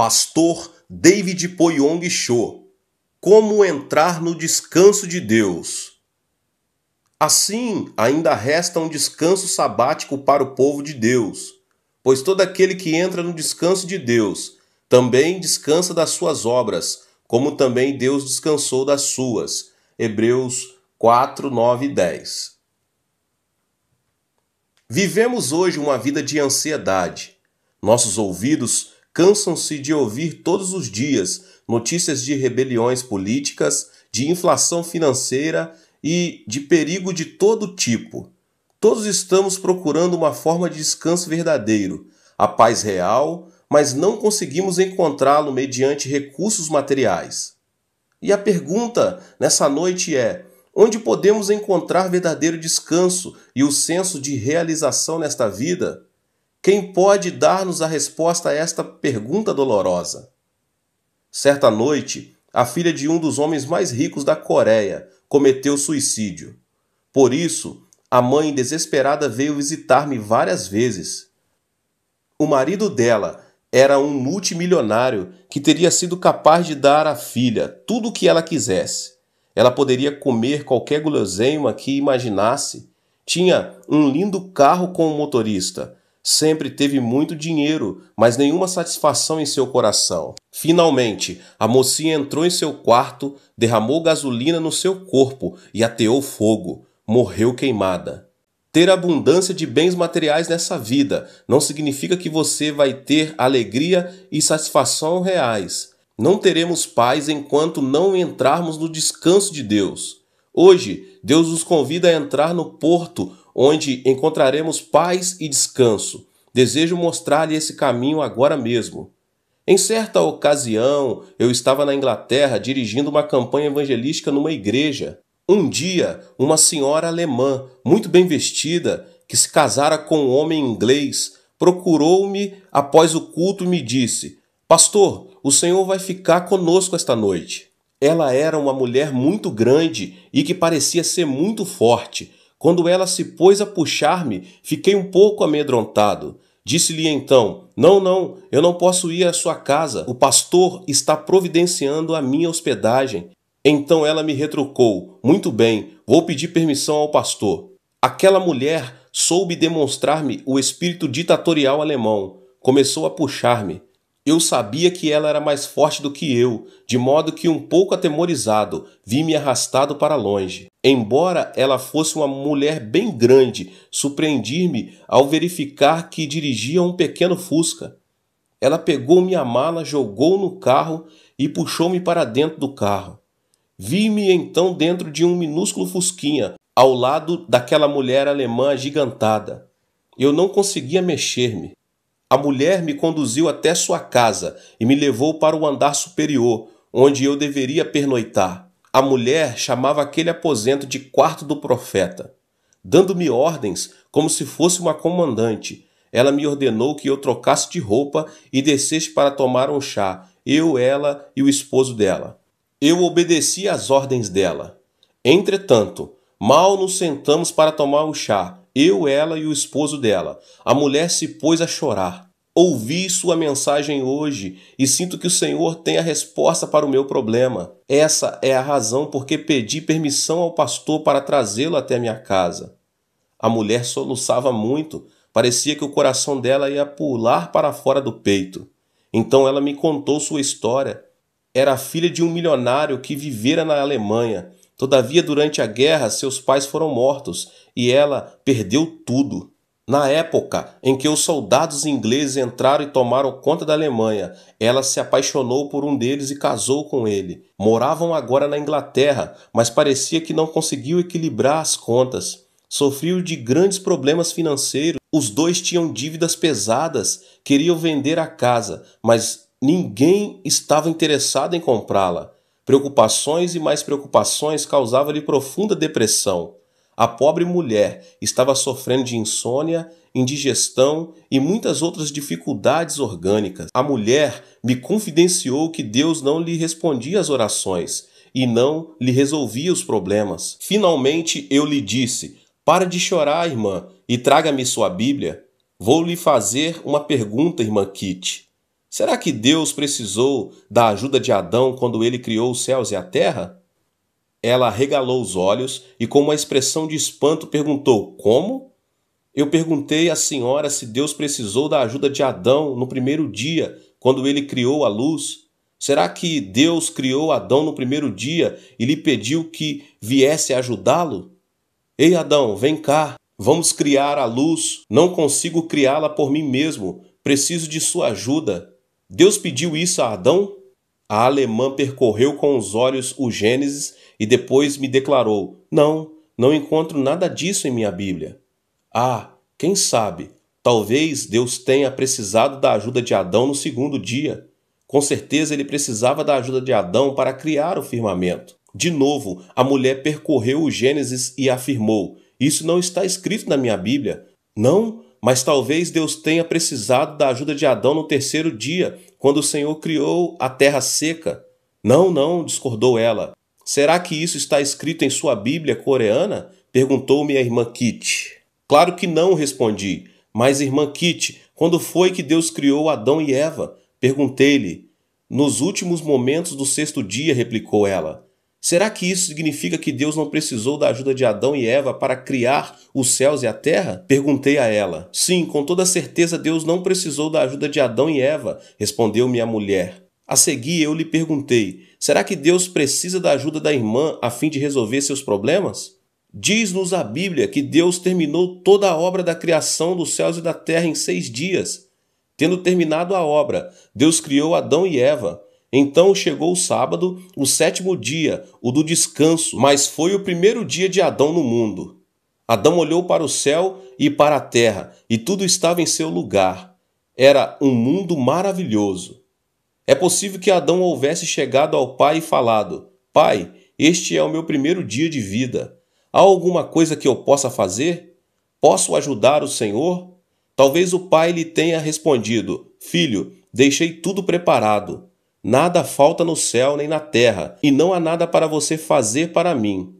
Pastor David Poyong Cho Como entrar no descanso de Deus. Assim, ainda resta um descanso sabático para o povo de Deus, pois todo aquele que entra no descanso de Deus também descansa das suas obras, como também Deus descansou das suas. Hebreus 4, 9 e 10. Vivemos hoje uma vida de ansiedade. Nossos ouvidos cansam-se de ouvir todos os dias notícias de rebeliões políticas, de inflação financeira e de perigo de todo tipo. Todos estamos procurando uma forma de descanso verdadeiro, a paz real, mas não conseguimos encontrá-lo mediante recursos materiais. E a pergunta nessa noite é: onde podemos encontrar verdadeiro descanso e o senso de realização nesta vida? Quem pode dar-nos a resposta a esta pergunta dolorosa? Certa noite, a filha de um dos homens mais ricos da Coreia cometeu suicídio. Por isso, a mãe desesperada veio visitar-me várias vezes. O marido dela era um multimilionário que teria sido capaz de dar à filha tudo o que ela quisesse. Ela poderia comer qualquer guloseima que imaginasse. Tinha um lindo carro com o motorista Sempre teve muito dinheiro, mas nenhuma satisfação em seu coração. Finalmente, a mocinha entrou em seu quarto, derramou gasolina no seu corpo e ateou fogo. Morreu queimada. Ter abundância de bens materiais nessa vida não significa que você vai ter alegria e satisfação reais. Não teremos paz enquanto não entrarmos no descanso de Deus. Hoje, Deus nos convida a entrar no porto onde encontraremos paz e descanso. Desejo mostrar-lhe esse caminho agora mesmo. Em certa ocasião, eu estava na Inglaterra dirigindo uma campanha evangelística numa igreja. Um dia, uma senhora alemã, muito bem vestida, que se casara com um homem inglês, procurou-me após o culto e me disse: Pastor, o senhor vai ficar conosco esta noite. Ela era uma mulher muito grande e que parecia ser muito forte quando ela se pôs a puxar-me, fiquei um pouco amedrontado. Disse-lhe então: Não, não, eu não posso ir à sua casa. O pastor está providenciando a minha hospedagem. Então ela me retrucou: Muito bem, vou pedir permissão ao pastor. Aquela mulher soube demonstrar-me o espírito ditatorial alemão. Começou a puxar-me. Eu sabia que ela era mais forte do que eu, de modo que, um pouco atemorizado, vi-me arrastado para longe. Embora ela fosse uma mulher bem grande, surpreendi-me ao verificar que dirigia um pequeno fusca. Ela pegou minha mala, jogou no carro e puxou-me para dentro do carro. Vi-me então dentro de um minúsculo fusquinha, ao lado daquela mulher alemã agigantada. Eu não conseguia mexer-me. A mulher me conduziu até sua casa e me levou para o andar superior, onde eu deveria pernoitar. A mulher chamava aquele aposento de quarto do profeta. Dando-me ordens, como se fosse uma comandante, ela me ordenou que eu trocasse de roupa e descesse para tomar um chá, eu, ela e o esposo dela. Eu obedeci às ordens dela. Entretanto, mal nos sentamos para tomar o um chá, eu, ela e o esposo dela. A mulher se pôs a chorar. Ouvi sua mensagem hoje e sinto que o Senhor tem a resposta para o meu problema. Essa é a razão por que pedi permissão ao pastor para trazê-lo até minha casa. A mulher soluçava muito, parecia que o coração dela ia pular para fora do peito. Então ela me contou sua história. Era filha de um milionário que vivera na Alemanha Todavia, durante a guerra, seus pais foram mortos e ela perdeu tudo. Na época em que os soldados ingleses entraram e tomaram conta da Alemanha, ela se apaixonou por um deles e casou com ele. Moravam agora na Inglaterra, mas parecia que não conseguiu equilibrar as contas. Sofriu de grandes problemas financeiros. Os dois tinham dívidas pesadas, queriam vender a casa, mas ninguém estava interessado em comprá-la. Preocupações e mais preocupações causavam-lhe profunda depressão. A pobre mulher estava sofrendo de insônia, indigestão e muitas outras dificuldades orgânicas. A mulher me confidenciou que Deus não lhe respondia às orações e não lhe resolvia os problemas. Finalmente eu lhe disse: Para de chorar, irmã, e traga-me sua Bíblia. Vou lhe fazer uma pergunta, irmã Kitty. Será que Deus precisou da ajuda de Adão quando ele criou os céus e a terra? Ela regalou os olhos e, com uma expressão de espanto, perguntou: Como? Eu perguntei à senhora se Deus precisou da ajuda de Adão no primeiro dia, quando ele criou a luz. Será que Deus criou Adão no primeiro dia e lhe pediu que viesse ajudá-lo? Ei, Adão, vem cá. Vamos criar a luz. Não consigo criá-la por mim mesmo. Preciso de sua ajuda. Deus pediu isso a Adão? A alemã percorreu com os olhos o Gênesis e depois me declarou: Não, não encontro nada disso em minha Bíblia. Ah, quem sabe? Talvez Deus tenha precisado da ajuda de Adão no segundo dia. Com certeza ele precisava da ajuda de Adão para criar o firmamento. De novo, a mulher percorreu o Gênesis e afirmou: Isso não está escrito na minha Bíblia. Não? Mas talvez Deus tenha precisado da ajuda de Adão no terceiro dia, quando o Senhor criou a terra seca. Não, não, discordou ela. Será que isso está escrito em sua Bíblia coreana? perguntou me a irmã Kit. Claro que não, respondi. Mas, irmã Kit, quando foi que Deus criou Adão e Eva? Perguntei-lhe. Nos últimos momentos do sexto dia, replicou ela. Será que isso significa que Deus não precisou da ajuda de Adão e Eva para criar os céus e a terra? Perguntei a ela. Sim, com toda certeza Deus não precisou da ajuda de Adão e Eva, respondeu-me a mulher. A seguir eu lhe perguntei: será que Deus precisa da ajuda da irmã a fim de resolver seus problemas? Diz-nos a Bíblia que Deus terminou toda a obra da criação dos céus e da terra em seis dias. Tendo terminado a obra, Deus criou Adão e Eva. Então chegou o sábado, o sétimo dia, o do descanso, mas foi o primeiro dia de Adão no mundo. Adão olhou para o céu e para a terra, e tudo estava em seu lugar. Era um mundo maravilhoso. É possível que Adão houvesse chegado ao pai e falado: Pai, este é o meu primeiro dia de vida. Há alguma coisa que eu possa fazer? Posso ajudar o Senhor? Talvez o pai lhe tenha respondido: Filho, deixei tudo preparado Nada falta no céu nem na terra, e não há nada para você fazer para mim.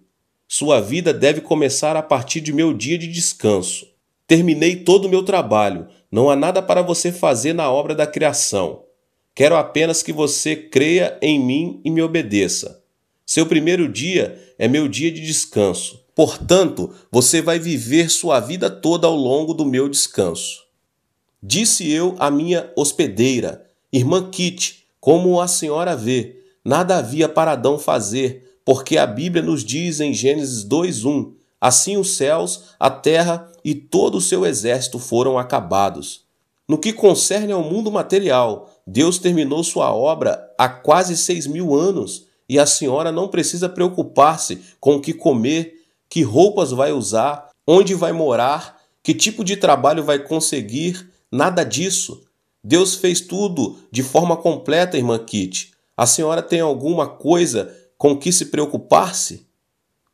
Sua vida deve começar a partir de meu dia de descanso. Terminei todo o meu trabalho, não há nada para você fazer na obra da criação. Quero apenas que você creia em mim e me obedeça. Seu primeiro dia é meu dia de descanso. Portanto, você vai viver sua vida toda ao longo do meu descanso. Disse eu à minha hospedeira, irmã Kitty, como a senhora vê, nada havia para Adão fazer, porque a Bíblia nos diz em Gênesis 2:1: Assim os céus, a terra e todo o seu exército foram acabados. No que concerne ao mundo material, Deus terminou sua obra há quase seis mil anos e a senhora não precisa preocupar-se com o que comer, que roupas vai usar, onde vai morar, que tipo de trabalho vai conseguir, nada disso. Deus fez tudo de forma completa, irmã Kit. A senhora tem alguma coisa com que se preocupar-se?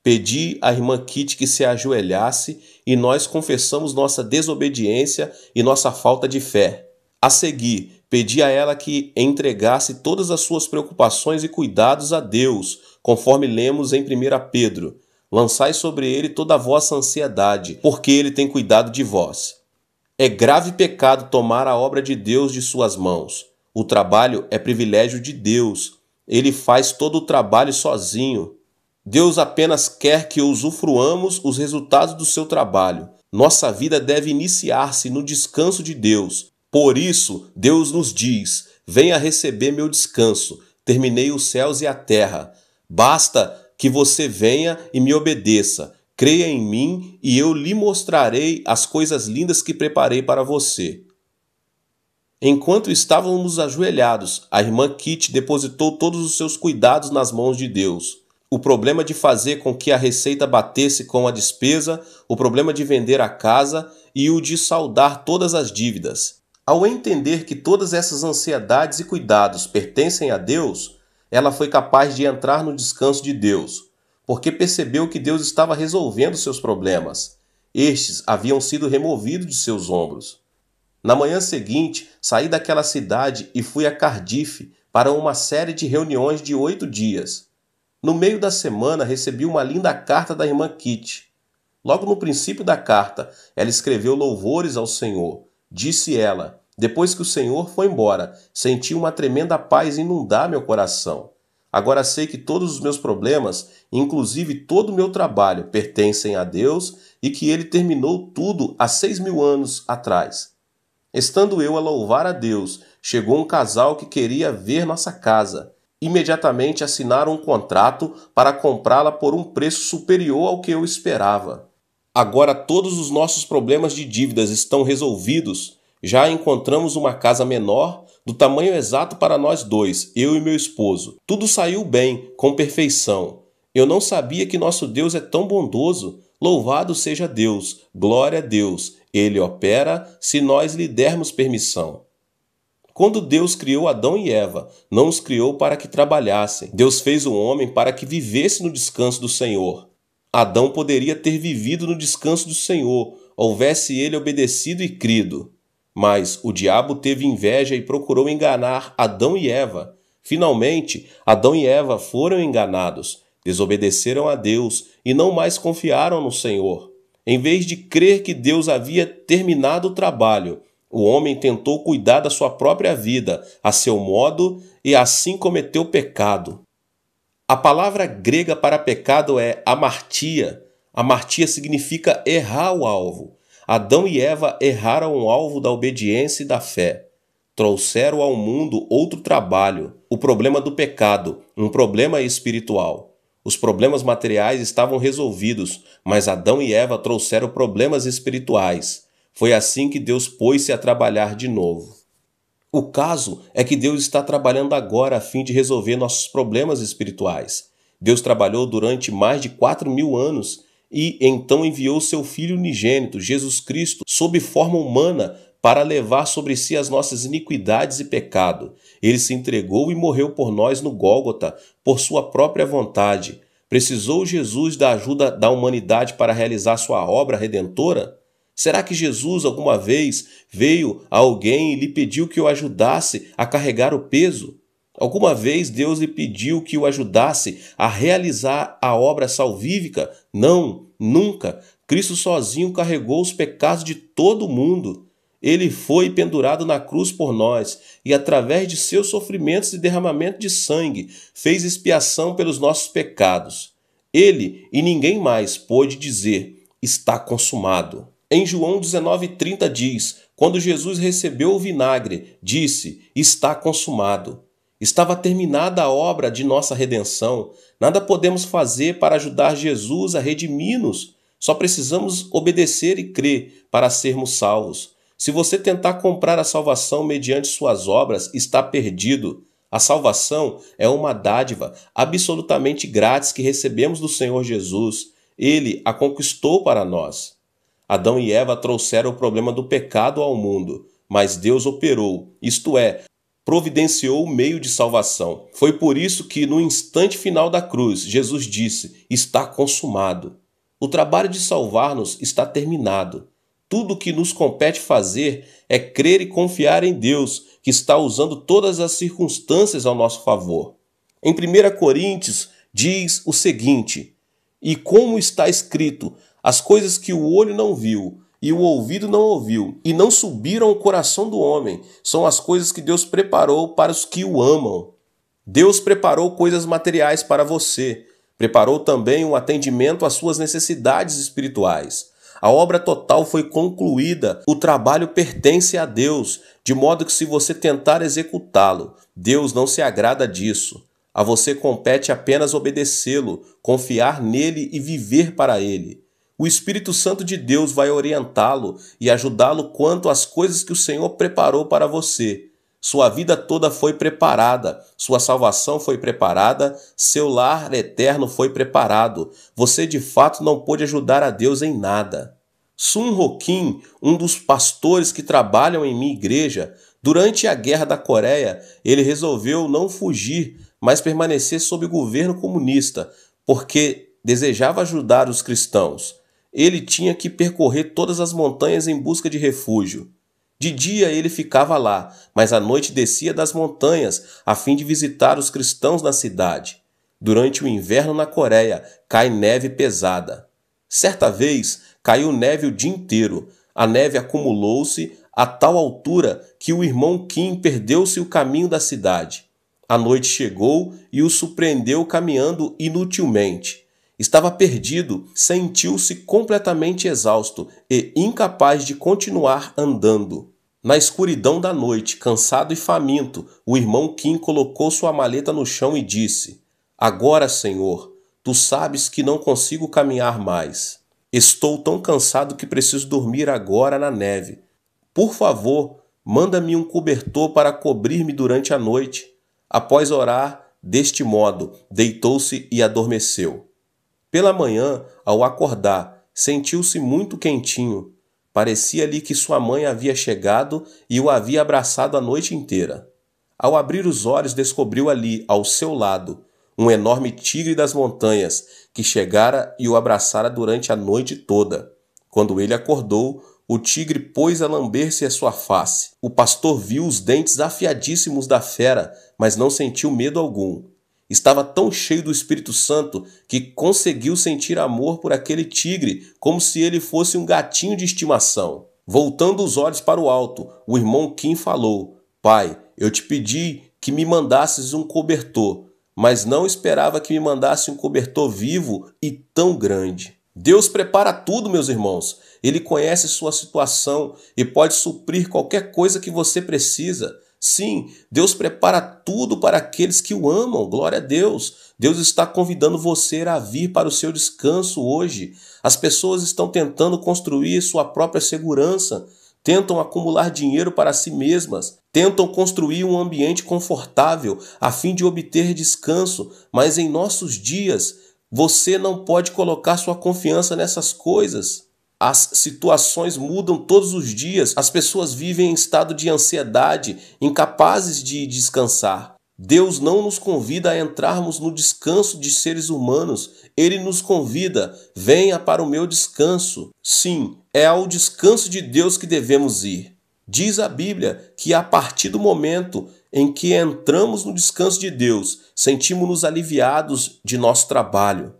Pedi à irmã Kit que se ajoelhasse e nós confessamos nossa desobediência e nossa falta de fé. A seguir, pedi a ela que entregasse todas as suas preocupações e cuidados a Deus, conforme lemos em 1 Pedro. Lançai sobre ele toda a vossa ansiedade, porque ele tem cuidado de vós. É grave pecado tomar a obra de Deus de suas mãos. O trabalho é privilégio de Deus. Ele faz todo o trabalho sozinho. Deus apenas quer que usufruamos os resultados do seu trabalho. Nossa vida deve iniciar-se no descanso de Deus. Por isso, Deus nos diz: Venha receber meu descanso. Terminei os céus e a terra. Basta que você venha e me obedeça. Creia em mim e eu lhe mostrarei as coisas lindas que preparei para você. Enquanto estávamos ajoelhados, a irmã Kit depositou todos os seus cuidados nas mãos de Deus. O problema de fazer com que a receita batesse com a despesa, o problema de vender a casa e o de saldar todas as dívidas. Ao entender que todas essas ansiedades e cuidados pertencem a Deus, ela foi capaz de entrar no descanso de Deus, porque percebeu que Deus estava resolvendo seus problemas. Estes haviam sido removidos de seus ombros. Na manhã seguinte, saí daquela cidade e fui a Cardiff para uma série de reuniões de oito dias. No meio da semana, recebi uma linda carta da irmã Kitty. Logo no princípio da carta, ela escreveu louvores ao Senhor. Disse ela: Depois que o Senhor foi embora, senti uma tremenda paz inundar meu coração. Agora sei que todos os meus problemas, inclusive todo o meu trabalho, pertencem a Deus e que Ele terminou tudo há seis mil anos atrás. Estando eu a louvar a Deus, chegou um casal que queria ver nossa casa. Imediatamente assinaram um contrato para comprá-la por um preço superior ao que eu esperava. Agora todos os nossos problemas de dívidas estão resolvidos. Já encontramos uma casa menor do tamanho exato para nós dois, eu e meu esposo. Tudo saiu bem, com perfeição. Eu não sabia que nosso Deus é tão bondoso. Louvado seja Deus, glória a Deus. Ele opera se nós lhe dermos permissão. Quando Deus criou Adão e Eva, não os criou para que trabalhassem. Deus fez o homem para que vivesse no descanso do Senhor. Adão poderia ter vivido no descanso do Senhor, houvesse ele obedecido e crido. Mas o diabo teve inveja e procurou enganar Adão e Eva. Finalmente, Adão e Eva foram enganados, desobedeceram a Deus e não mais confiaram no Senhor. Em vez de crer que Deus havia terminado o trabalho, o homem tentou cuidar da sua própria vida, a seu modo, e assim cometeu pecado. A palavra grega para pecado é amartia. Amartia significa errar o alvo. Adão e Eva erraram o alvo da obediência e da fé. Trouxeram ao mundo outro trabalho, o problema do pecado, um problema espiritual. Os problemas materiais estavam resolvidos, mas Adão e Eva trouxeram problemas espirituais. Foi assim que Deus pôs-se a trabalhar de novo. O caso é que Deus está trabalhando agora a fim de resolver nossos problemas espirituais. Deus trabalhou durante mais de quatro mil anos e então enviou seu Filho unigênito, Jesus Cristo, sob forma humana, para levar sobre si as nossas iniquidades e pecado. Ele se entregou e morreu por nós no Gólgota, por sua própria vontade. Precisou Jesus da ajuda da humanidade para realizar sua obra redentora? Será que Jesus alguma vez veio a alguém e lhe pediu que o ajudasse a carregar o peso? Alguma vez Deus lhe pediu que o ajudasse a realizar a obra salvífica? Não, nunca. Cristo sozinho carregou os pecados de todo o mundo. Ele foi pendurado na cruz por nós e, através de seus sofrimentos e derramamento de sangue, fez expiação pelos nossos pecados. Ele e ninguém mais pôde dizer: Está consumado. Em João 19,30 diz: Quando Jesus recebeu o vinagre, disse: Está consumado. Estava terminada a obra de nossa redenção. Nada podemos fazer para ajudar Jesus a redimir-nos. Só precisamos obedecer e crer para sermos salvos. Se você tentar comprar a salvação mediante suas obras, está perdido. A salvação é uma dádiva absolutamente grátis que recebemos do Senhor Jesus. Ele a conquistou para nós. Adão e Eva trouxeram o problema do pecado ao mundo, mas Deus operou, isto é, providenciou o meio de salvação. Foi por isso que, no instante final da cruz, Jesus disse: Está consumado. O trabalho de salvar-nos está terminado. Tudo o que nos compete fazer é crer e confiar em Deus, que está usando todas as circunstâncias ao nosso favor. Em 1 Coríntios diz o seguinte: E como está escrito, as coisas que o olho não viu, e o ouvido não ouviu, e não subiram o coração do homem, são as coisas que Deus preparou para os que o amam. Deus preparou coisas materiais para você, preparou também um atendimento às suas necessidades espirituais. A obra total foi concluída, o trabalho pertence a Deus, de modo que se você tentar executá-lo, Deus não se agrada disso. A você compete apenas obedecê-lo, confiar nele e viver para ele. O Espírito Santo de Deus vai orientá-lo e ajudá-lo quanto às coisas que o Senhor preparou para você. Sua vida toda foi preparada, sua salvação foi preparada, seu lar eterno foi preparado. Você de fato não pôde ajudar a Deus em nada. Sun Hokin, um dos pastores que trabalham em minha igreja, durante a Guerra da Coreia, ele resolveu não fugir, mas permanecer sob o governo comunista, porque desejava ajudar os cristãos ele tinha que percorrer todas as montanhas em busca de refúgio. De dia ele ficava lá, mas à noite descia das montanhas a fim de visitar os cristãos na cidade. Durante o inverno na Coreia, cai neve pesada. Certa vez, caiu neve o dia inteiro. A neve acumulou-se a tal altura que o irmão Kim perdeu-se o caminho da cidade. A noite chegou e o surpreendeu caminhando inutilmente. Estava perdido, sentiu-se completamente exausto e incapaz de continuar andando. Na escuridão da noite, cansado e faminto, o irmão Kim colocou sua maleta no chão e disse: Agora, Senhor, tu sabes que não consigo caminhar mais. Estou tão cansado que preciso dormir agora na neve. Por favor, manda-me um cobertor para cobrir-me durante a noite. Após orar, deste modo, deitou-se e adormeceu. Pela manhã, ao acordar, sentiu-se muito quentinho. Parecia-lhe que sua mãe havia chegado e o havia abraçado a noite inteira. Ao abrir os olhos, descobriu ali, ao seu lado, um enorme tigre das montanhas que chegara e o abraçara durante a noite toda. Quando ele acordou, o tigre pôs a lamber-se a sua face. O pastor viu os dentes afiadíssimos da fera, mas não sentiu medo algum. Estava tão cheio do Espírito Santo que conseguiu sentir amor por aquele tigre, como se ele fosse um gatinho de estimação. Voltando os olhos para o alto, o irmão Kim falou: Pai, eu te pedi que me mandasses um cobertor, mas não esperava que me mandasse um cobertor vivo e tão grande. Deus prepara tudo, meus irmãos. Ele conhece sua situação e pode suprir qualquer coisa que você precisa. Sim, Deus prepara tudo para aqueles que o amam, glória a Deus. Deus está convidando você a vir para o seu descanso hoje. As pessoas estão tentando construir sua própria segurança, tentam acumular dinheiro para si mesmas, tentam construir um ambiente confortável a fim de obter descanso, mas em nossos dias você não pode colocar sua confiança nessas coisas. As situações mudam todos os dias, as pessoas vivem em estado de ansiedade, incapazes de descansar. Deus não nos convida a entrarmos no descanso de seres humanos, ele nos convida: venha para o meu descanso. Sim, é ao descanso de Deus que devemos ir. Diz a Bíblia que a partir do momento em que entramos no descanso de Deus, sentimos-nos aliviados de nosso trabalho.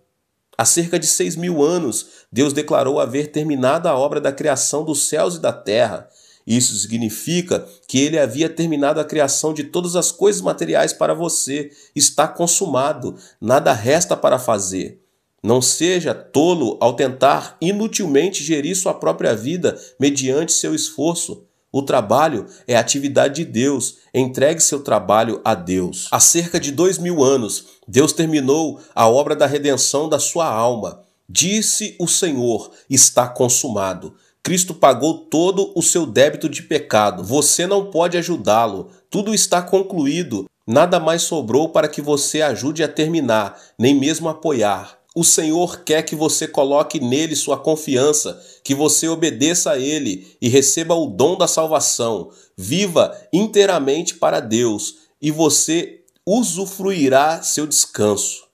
Há cerca de seis mil anos, Deus declarou haver terminado a obra da criação dos céus e da terra. Isso significa que ele havia terminado a criação de todas as coisas materiais para você. Está consumado, nada resta para fazer. Não seja tolo ao tentar inutilmente gerir sua própria vida mediante seu esforço. O trabalho é a atividade de Deus. Entregue seu trabalho a Deus. Há cerca de dois mil anos, Deus terminou a obra da redenção da sua alma. Disse o Senhor: está consumado. Cristo pagou todo o seu débito de pecado. Você não pode ajudá-lo. Tudo está concluído. Nada mais sobrou para que você ajude a terminar, nem mesmo apoiar. O Senhor quer que você coloque nele sua confiança, que você obedeça a ele e receba o dom da salvação. Viva inteiramente para Deus e você usufruirá seu descanso.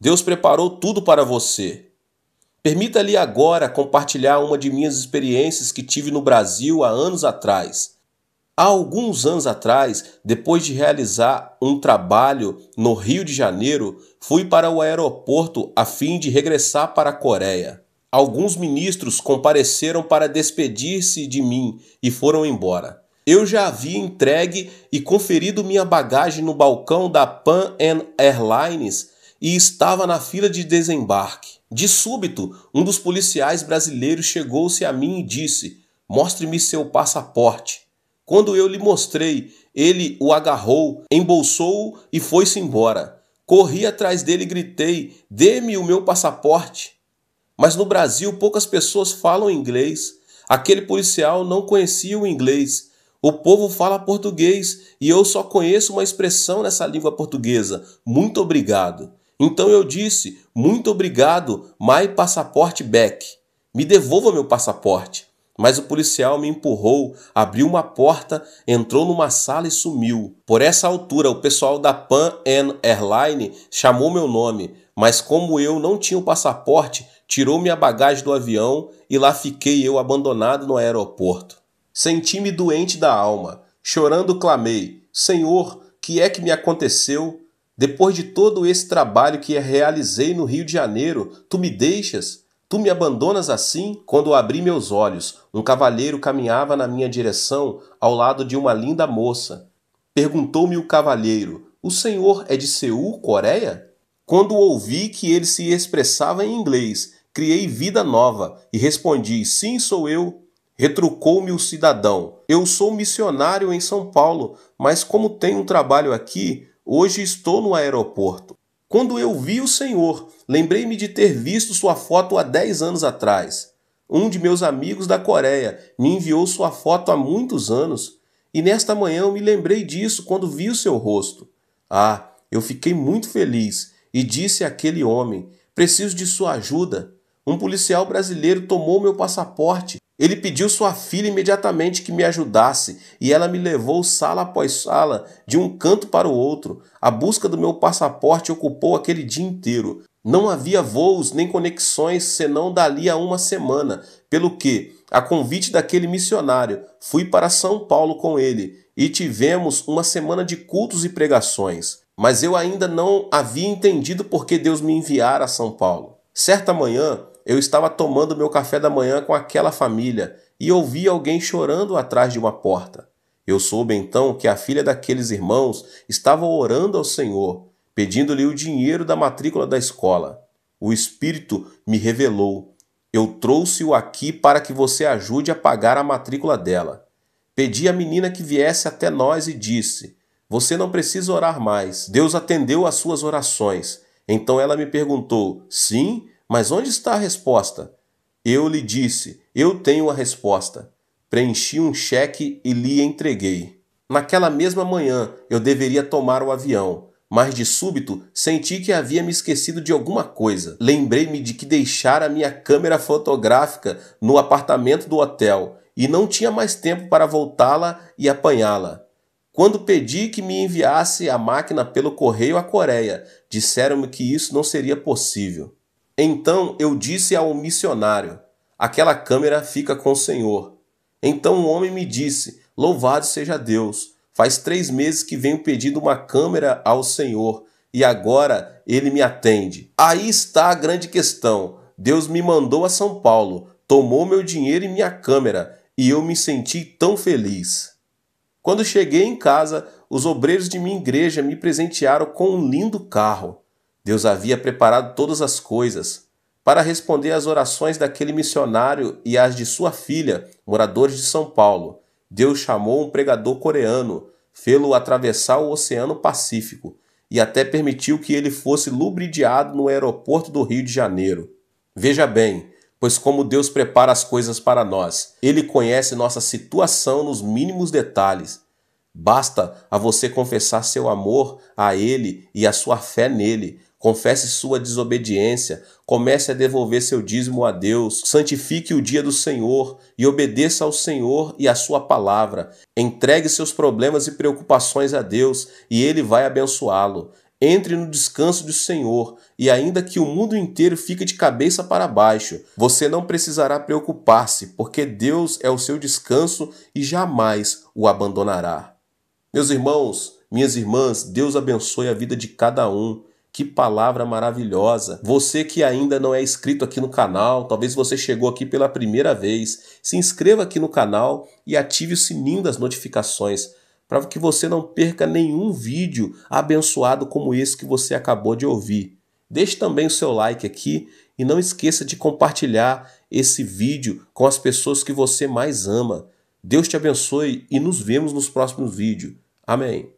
Deus preparou tudo para você. Permita-lhe agora compartilhar uma de minhas experiências que tive no Brasil há anos atrás. Há alguns anos atrás, depois de realizar um trabalho no Rio de Janeiro, fui para o aeroporto a fim de regressar para a Coreia. Alguns ministros compareceram para despedir-se de mim e foram embora. Eu já havia entregue e conferido minha bagagem no balcão da Pan Am Airlines e estava na fila de desembarque. De súbito, um dos policiais brasileiros chegou-se a mim e disse: Mostre-me seu passaporte. Quando eu lhe mostrei, ele o agarrou, embolsou-o e foi-se embora. Corri atrás dele e gritei: Dê-me o meu passaporte. Mas no Brasil poucas pessoas falam inglês. Aquele policial não conhecia o inglês. O povo fala português e eu só conheço uma expressão nessa língua portuguesa: muito obrigado. Então eu disse: muito obrigado, my passaporte back. Me devolva meu passaporte. Mas o policial me empurrou, abriu uma porta, entrou numa sala e sumiu. Por essa altura, o pessoal da Pan Am Airline chamou meu nome, mas como eu não tinha o passaporte, tirou minha bagagem do avião e lá fiquei eu abandonado no aeroporto. Senti-me doente da alma. Chorando, clamei: Senhor, que é que me aconteceu? Depois de todo esse trabalho que realizei no Rio de Janeiro, tu me deixas? Tu me abandonas assim? Quando abri meus olhos, um cavalheiro caminhava na minha direção ao lado de uma linda moça. Perguntou-me o cavalheiro: O senhor é de Seul, Coreia? Quando ouvi que ele se expressava em inglês, criei vida nova e respondi: Sim, sou eu. Retrucou-me o cidadão: Eu sou missionário em São Paulo, mas como tenho um trabalho aqui, hoje estou no aeroporto. Quando eu vi o Senhor, lembrei-me de ter visto sua foto há 10 anos atrás. Um de meus amigos da Coreia me enviou sua foto há muitos anos, e nesta manhã eu me lembrei disso quando vi o seu rosto. Ah, eu fiquei muito feliz e disse àquele homem: preciso de sua ajuda. Um policial brasileiro tomou meu passaporte ele pediu sua filha imediatamente que me ajudasse, e ela me levou sala após sala, de um canto para o outro. A busca do meu passaporte ocupou aquele dia inteiro. Não havia voos nem conexões senão dali a uma semana, pelo que, a convite daquele missionário, fui para São Paulo com ele e tivemos uma semana de cultos e pregações. Mas eu ainda não havia entendido por que Deus me enviara a São Paulo. Certa manhã, eu estava tomando meu café da manhã com aquela família e ouvi alguém chorando atrás de uma porta. Eu soube então que a filha daqueles irmãos estava orando ao Senhor, pedindo-lhe o dinheiro da matrícula da escola. O Espírito me revelou: Eu trouxe-o aqui para que você ajude a pagar a matrícula dela. Pedi à menina que viesse até nós e disse: Você não precisa orar mais. Deus atendeu às suas orações. Então ela me perguntou: Sim? Mas onde está a resposta? Eu lhe disse: Eu tenho a resposta. Preenchi um cheque e lhe entreguei. Naquela mesma manhã eu deveria tomar o avião, mas de súbito senti que havia me esquecido de alguma coisa. Lembrei-me de que deixara minha câmera fotográfica no apartamento do hotel e não tinha mais tempo para voltá-la e apanhá-la. Quando pedi que me enviasse a máquina pelo correio à Coreia, disseram-me que isso não seria possível. Então eu disse ao missionário: Aquela câmera fica com o Senhor. Então o homem me disse: Louvado seja Deus! Faz três meses que venho pedindo uma câmera ao Senhor e agora ele me atende. Aí está a grande questão. Deus me mandou a São Paulo, tomou meu dinheiro e minha câmera e eu me senti tão feliz. Quando cheguei em casa, os obreiros de minha igreja me presentearam com um lindo carro. Deus havia preparado todas as coisas para responder às orações daquele missionário e às de sua filha, moradores de São Paulo. Deus chamou um pregador coreano, fê-lo atravessar o Oceano Pacífico e até permitiu que ele fosse lubridiado no aeroporto do Rio de Janeiro. Veja bem, pois como Deus prepara as coisas para nós, ele conhece nossa situação nos mínimos detalhes. Basta a você confessar seu amor a ele e a sua fé nele Confesse sua desobediência, comece a devolver seu dízimo a Deus, santifique o dia do Senhor e obedeça ao Senhor e à sua palavra. Entregue seus problemas e preocupações a Deus e ele vai abençoá-lo. Entre no descanso do Senhor, e ainda que o mundo inteiro fique de cabeça para baixo, você não precisará preocupar-se, porque Deus é o seu descanso e jamais o abandonará. Meus irmãos, minhas irmãs, Deus abençoe a vida de cada um. Que palavra maravilhosa! Você que ainda não é inscrito aqui no canal, talvez você chegou aqui pela primeira vez, se inscreva aqui no canal e ative o sininho das notificações para que você não perca nenhum vídeo abençoado como esse que você acabou de ouvir. Deixe também o seu like aqui e não esqueça de compartilhar esse vídeo com as pessoas que você mais ama. Deus te abençoe e nos vemos nos próximos vídeos. Amém.